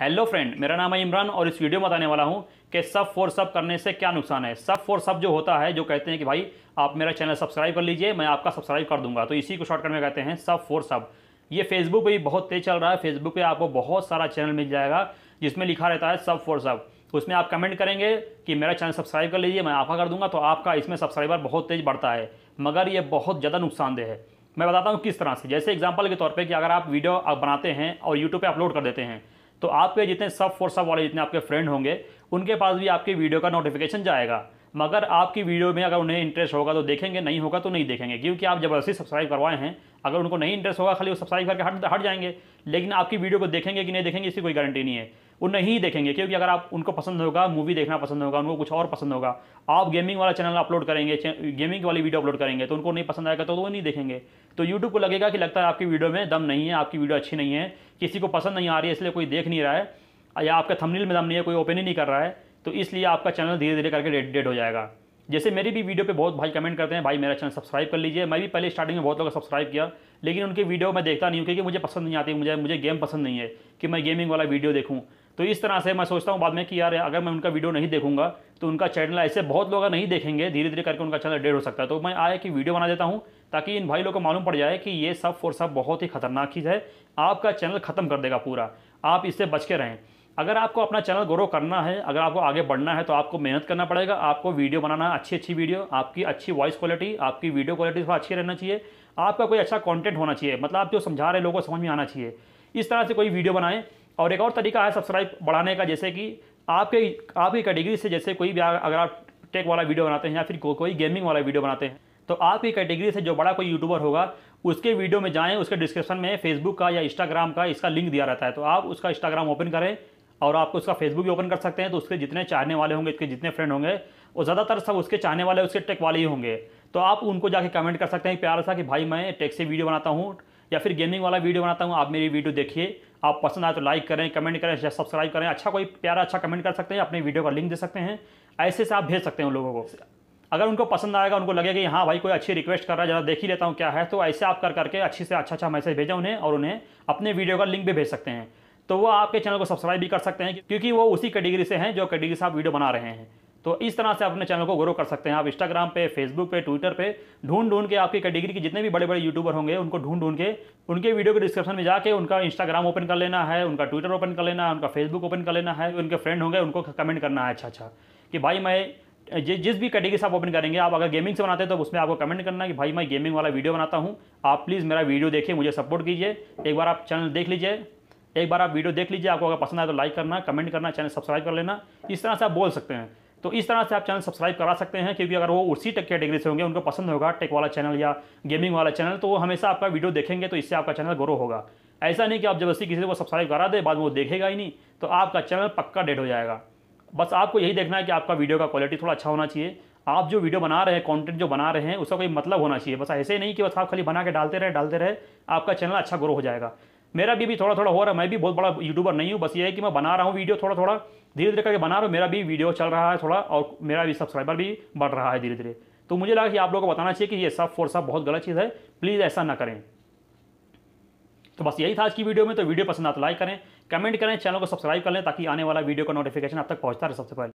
hello friend मेरा नाम है इमरान और इस वीडियो में बताने वाला हूं कि सब फॉर सब करने से क्या नुकसान है सब फॉर सब जो होता है जो कहते हैं कि भाई आप मेरा चैनल सब्सक्राइब कर लीजिए मैं आपका सब्सक्राइब कर दूंगा तो इसी को शॉर्टकट में कहते हैं सब फॉर सब ये फेसबुक पर भी बहुत तेज चल रहा है फेसबुक पर आपको बहुत सारा चैनल मिल जाएगा जिसमें लिखा रहता है सब फॉर सब उसमें आप कमेंट करेंगे कि मेरा चैनल सब्सक्राइब कर लीजिए मैं आपका कर दूंगा तो आपका इसमें सब्सक्राइबर बहुत तेज़ बढ़ता है मगर ये बहुत ज़्यादा नुकसानदेह है मैं बताता हूँ किस तरह से जैसे एग्जाम्पल के तौर पर कि अगर आप वीडियो आप बनाते हैं और यूट्यूब पर अपलोड कर देते हैं तो आपके जितने सब फोर सब वाले जितने आपके फ्रेंड होंगे उनके पास भी आपकी वीडियो का नोटिफिकेशन जाएगा मगर आपकी वीडियो में अगर उन्हें इंटरेस्ट होगा तो देखेंगे नहीं होगा तो नहीं देखेंगे क्योंकि आप ज़बरदस्ती सब्सक्राइब करवाए हैं अगर उनको नहीं इंटरेस्ट होगा खाली वो सब्सक्राइब करके हट हट जाएंगे लेकिन आपकी वीडियो को देखेंगे कि नहीं देखेंगे इसकी कोई गारंटी नहीं है वो नहीं देखेंगे क्योंकि अगर आप उनको पसंद होगा मूवी देखना पसंद होगा उनको कुछ और पसंद होगा आप गेमिंग वाला चैनल अपलोड करेंगे गेमिंग वाली वीडियो अपलोड करेंगे तो उनको नहीं पसंद आएगा तो वो नहीं देखेंगे तो यूट्यूब को लगेगा कि लगता है आपकी वीडियो में दम नहीं है आपकी वीडियो अच्छी नहीं है किसी को पसंद नहीं आ रही है इसलिए कोई देख नहीं रहा है या आपका थमनील में दम नहीं है कोई ओपन ही नहीं कर रहा है तो इसलिए आपका चैनल धीरे धीरे करके डेड हो जाएगा जैसे मेरी भी वीडियो पे बहुत भाई कमेंट करते हैं भाई मेरा चैनल सब्सक्राइब कर लीजिए मैं भी पहले स्टार्टिंग में बहुत लोगों सब्सक्राइब किया लेकिन उनकी वीडियो मैं देखता नहीं हूँ क्योंकि मुझे पसंद नहीं आती मुझे मुझे गेम पसंद नहीं है कि मैं गेमिंग वाला वीडियो देखूँ तो इस तरह से मैं सोचता हूँ बाद में कि यार अगर मैं उनका वीडियो नहीं देखूंगा तो उनका चैनल ऐसे बहुत लोग नहीं देखेंगे धीरे धीरे करके उनका चैनल डेड हो सकता है तो मैं आया कि वीडियो बना देता हूँ ताकि इन भाई लोगों को मालूम पड़ जाए कि ये सब फोर सब बहुत ही खतरनाक चीज़ है आपका चैनल ख़त्म कर देगा पूरा आप इससे बच के रहें अगर आपको अपना चैनल ग्रो करना है अगर आपको आगे बढ़ना है तो आपको मेहनत करना पड़ेगा आपको वीडियो बनाना है अच्छी अच्छी वीडियो आपकी अच्छी वॉइस क्वालिटी आपकी वीडियो क्वालिटी थोड़ा अच्छी रहना चाहिए आपका कोई अच्छा कंटेंट होना चाहिए मतलब आप जो समझा रहे लोगों को समझ में आना चाहिए इस तरह से कोई वीडियो बनाएं और एक और तरीका है सब्सक्राइब बढ़ाने का जैसे कि आपके आपकी कैटेगरी से जैसे कोई भी अगर आप टेक वाला वीडियो बनाते हैं या फिर को, कोई गेमिंग वाला वीडियो बनाते हैं तो आपकी कैटेगरी से जो बड़ा कोई यूट्यूबर होगा उसके वीडियो में जाएं उसके डिस्क्रिप्शन में फेसबुक का या इंस्टाग्राम का इसका लिंक दिया रहता है तो आप उसका इंस्टाग्राम ओपन करें और आपको उसका फेसबुक भी ओपन कर सकते हैं तो उसके जितने चाहने वाले होंगे उसके जितने फ्रेंड होंगे वो ज़्यादातर सब उसके चाहने वाले उसके टेक वाले ही होंगे तो आप उनको जाके कमेंट कर सकते हैं प्यार सा कि भाई मैं टेक से वीडियो बनाता हूँ या फिर गेमिंग वाला वीडियो बनाता हूँ आप मेरी वीडियो देखिए आप पसंद आए तो लाइक करें कमेंट करें या सब्सक्राइब करें अच्छा कोई प्यारा अच्छा कमेंट कर सकते हैं अपने वीडियो का लिंक दे सकते हैं ऐसे से आप भेज सकते हैं उन लोगों को अगर उनको पसंद आएगा उनको लगेगा कि हाँ भाई कोई अच्छी रिक्वेस्ट कर रहा है ज़्यादा देख ही लेता हूँ क्या है तो ऐसे आप कर करके अच्छी से अच्छा अच्छा मैसेज भेजें उन्हें और उन्हें अपने वीडियो का लिंक भी भेज सकते हैं तो वो आपके चैनल को सब्सक्राइब भी कर सकते हैं क्योंकि वो उसी कैटेगरी से हैं जो कैटेगरी से आप वीडियो बना रहे हैं तो इस तरह से अपने चैनल को ग्रो कर सकते हैं आप इंस्टाग्राम पे फेसबुक पे ट्विटर पे ढूंढ ढूंढ के आपकी कैटेगरी के जितने भी बड़े बड़े यूट्यूबर होंगे उनको ढूंढ ढूंढ के उनके वीडियो के डिस्क्रिप्शन में जाके उनका इंस्टाग्राम ओपन कर लेना है उनका ट्विटर ओपन कर लेना है उनका फेसबुक ओपन कर लेना है उनके फ्रेंड होंगे उनको कमेंट करना है अच्छा अच्छा कि भाई मैं जिस भी कैटेगरी से आप ओपन करेंगे आप अगर गेमिंग से बनाते हैं तो उसमें आपको कमेंट करना है कि भाई मैं गेमिंग वाला वीडियो बनाता हूँ आप प्लीज़ मेरा वीडियो देखिए मुझे सपोर्ट कीजिए एक बार आप चैनल देख लीजिए एक बार आप वीडियो देख लीजिए आपको अगर पसंद आए तो लाइक करना कमेंट करना चैनल सब्सक्राइब कर लेना इस तरह से आप बोल सकते हैं तो इस तरह से आप चैनल सब्सक्राइब करा सकते हैं क्योंकि अगर वो उसी टेक कैटेगरी से होंगे उनको पसंद होगा टेक वाला चैनल या गेमिंग वाला चैनल तो वो हमेशा आपका वीडियो देखेंगे तो इससे आपका चैनल ग्रो होगा ऐसा नहीं कि आप जबरदस्ती किसी को सब्सक्राइब करा दे बाद वो देखेगा ही नहीं तो आपका चैनल पक्का डेड हो जाएगा बस आपको यही देखना है कि आपका वीडियो का क्वालिटी थोड़ा अच्छा होना चाहिए आप जो वीडियो बना रहे हैं कंटेंट जो बना रहे हैं उसका कोई मतलब होना चाहिए बस ऐसे नहीं कि बस आप खाली बना के डालते रहे डालते रहे आपका चैनल अच्छा ग्रो हो जाएगा मेरा भी अभी थोड़ा थोड़ा हो रहा है मैं भी बहुत बड़ा यूट्यूबर नहीं हूँ बस ये है कि मैं बना रहा हूँ वीडियो थोड़ा थोड़ा धीरे धीरे करके बना रहा हूँ मेरा भी वीडियो चल रहा है थोड़ा और मेरा भी सब्सक्राइबर भी बढ़ रहा है धीरे धीरे तो मुझे लगा कि आप लोगों को बताना चाहिए कि ये सब फोर सब बहुत गलत चीज़ है प्लीज़ ऐसा ना करें तो बस यही था आज की वीडियो में तो वीडियो पसंद आता लाइक तो करें कमेंट करें चैनल को सब्सक्राइब कर लें ताकि आने वाला वीडियो का नोटिफिकेशन आप तक पहुंचता रहे सबसे पहले